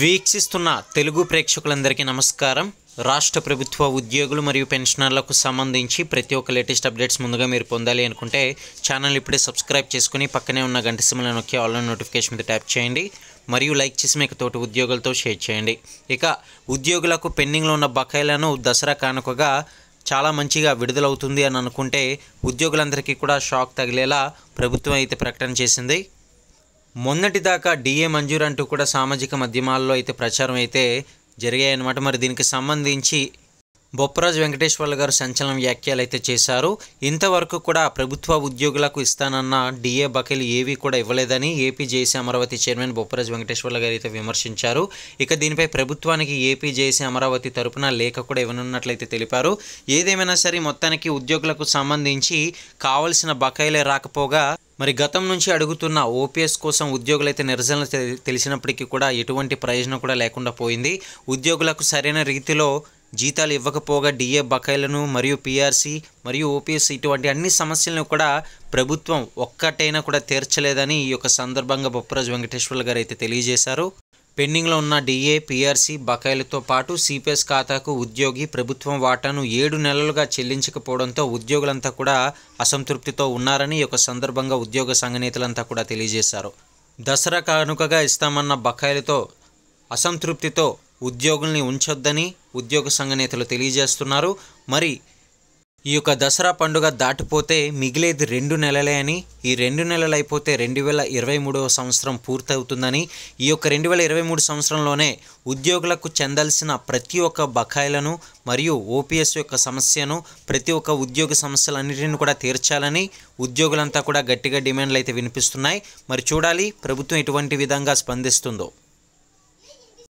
వీక్షిస్తున్న తెలుగు ప్రేక్షకులందరికీ నమస్కారం రాష్ట్ర ప్రభుత్వ ఉద్యోగులు మరియు పెన్షనర్లకు సంబంధించి ప్రతి ఒక్క లేటెస్ట్ అప్డేట్స్ ముందుగా మీరు పొందాలి అనుకుంటే ఛానల్ ఇప్పుడే సబ్స్క్రైబ్ చేసుకుని పక్కనే ఉన్న గంట సిమ్లో నొక్కి ఆన్లైన్ నోటిఫికేషన్ మీద ట్యాప్ చేయండి మరియు లైక్ చేసి మీకు తోటి ఉద్యోగులతో షేర్ చేయండి ఇక ఉద్యోగులకు పెండింగ్లో ఉన్న బకాయిలను దసరా కానుకగా చాలా మంచిగా విడుదలవుతుంది అని అనుకుంటే ఉద్యోగులందరికీ కూడా షాక్ తగిలేలా ప్రభుత్వం అయితే ప్రకటన చేసింది మొన్నటిదాకా డిఏ మంజూర్ అంటూ కూడా సామాజిక మాధ్యమాల్లో అయితే ప్రచారం అయితే జరిగాయన్నమాట మరి దీనికి సంబంధించి బొప్పరాజు వెంకటేశ్వర్లు గారు సంచలన వ్యాఖ్యలు అయితే చేశారు ఇంతవరకు కూడా ప్రభుత్వ ఉద్యోగులకు ఇస్తానన్న డిఏ బకెలు ఏవి కూడా ఇవ్వలేదని AP JC Amaravati chairman Bopparaju Venkateswarlu గారు అయితే విమర్శించారు ఇక దీనిపై ప్రభుత్వానికి ఏపీ జేసీ అమరావతి తరపున లేఖ కూడా ఇవ్వనున్నట్లయితే తెలిపారు ఏదేమైనా సరే మొత్తానికి ఉద్యోగులకు సంబంధించి కావలసిన బకాయిలే రాకపోగా మరి గతం నుంచి అడుగుతున్న ఓపీఎస్ కోసం ఉద్యోగులైతే నిరసనలు తెలిసినప్పటికీ కూడా ఎటువంటి ప్రయోజనం కూడా లేకుండా పోయింది ఉద్యోగులకు సరైన రీతిలో జీతాలు ఇవ్వకపోగా డిఏ బకాయిలను మరియు పీఆర్సీ మరియు ఓపీఎస్ ఇటువంటి అన్ని సమస్యలను కూడా ప్రభుత్వం ఒక్కటైనా కూడా తీర్చలేదని ఈ యొక్క సందర్భంగా బొప్పరాజు వెంకటేశ్వర్లు గారు అయితే తెలియజేశారు పెండింగ్లో ఉన్న డిఏ పిఆర్సీ బకాయిలతో పాటు సిపిఎస్ ఖాతాకు ఉద్యోగి ప్రభుత్వం వాటాను ఏడు నెలలుగా చెల్లించకపోవడంతో ఉద్యోగులంతా కూడా అసంతృప్తితో ఉన్నారని ఒక సందర్భంగా ఉద్యోగ సంఘనేతలంతా కూడా తెలియజేశారు దసరా కానుకగా ఇస్తామన్న బకాయిలతో అసంతృప్తితో ఉద్యోగుల్ని ఉంచొద్దని ఉద్యోగ సంఘనేతలు తెలియజేస్తున్నారు మరి ఈ యొక్క దసరా పండుగ దాటిపోతే మిగిలేది రెండు నెలలే అని ఈ రెండు నెలలు అయిపోతే రెండు వేల ఇరవై మూడవ సంవత్సరం పూర్తవుతుందని ఈ యొక్క రెండు వేల ఇరవై మూడు సంవత్సరంలోనే ఉద్యోగులకు చెందాల్సిన ప్రతి ఒక్క బకాయిలను మరియు ఓపీఎస్ యొక్క సమస్యను ప్రతి ఒక్క ఉద్యోగ సమస్యలన్నిటిని కూడా తీర్చాలని ఉద్యోగులంతా కూడా గట్టిగా డిమాండ్లు అయితే వినిపిస్తున్నాయి మరి చూడాలి ప్రభుత్వం ఎటువంటి విధంగా స్పందిస్తుందో